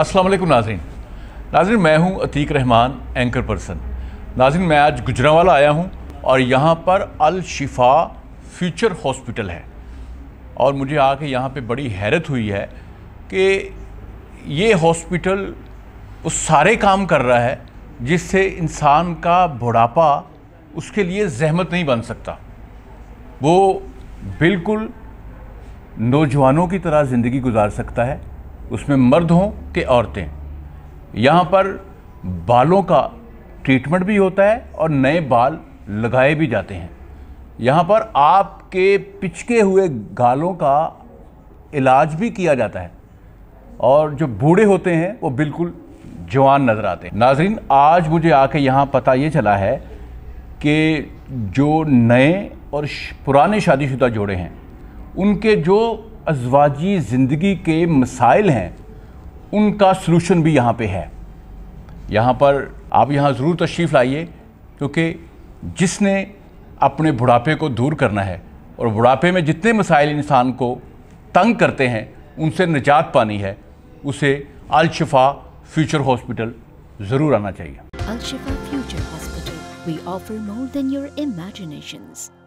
अस्सलाम वालेकुम नाजरीन नाजरीन मैं हूं अतीक रहमान एंकर पर्सन नाजरीन मैं आज गुजरावाला आया हूं और यहां पर अल शिफा फ्यूचर हॉस्पिटल है और मुझे आके यहाँ पे बड़ी हैरत हुई है कि ये हॉस्पिटल उस सारे काम कर रहा है जिससे इंसान का बुढ़ापा उसके लिए जहमत नहीं बन सकता वो बिल्कुल नौजवानों की तरह ज़िंदगी गुजार सकता है उसमें मर्द हों कि औरतें यहाँ पर बालों का ट्रीटमेंट भी होता है और नए बाल लगाए भी जाते हैं यहाँ पर आपके पिचके हुए गालों का इलाज भी किया जाता है और जो बूढ़े होते हैं वो बिल्कुल जवान नज़र आते हैं नाजरीन आज मुझे आके यहाँ पता ये चला है कि जो नए और पुराने शादीशुदा जोड़े हैं उनके जो अजवाजी ज़िंदगी के मसाइल हैं उनका सलूशन भी यहाँ पे है यहाँ पर आप यहाँ ज़रूर तशरीफ़ लाइए क्योंकि जिसने अपने बुढ़ापे को दूर करना है और बुढ़ापे में जितने मसाइल इंसान को तंग करते हैं उनसे निजात पानी है उसे अलशफ़ा फ्यूचर हॉस्पिटल ज़रूर आना चाहिए फ्यूचर हॉस्पिटल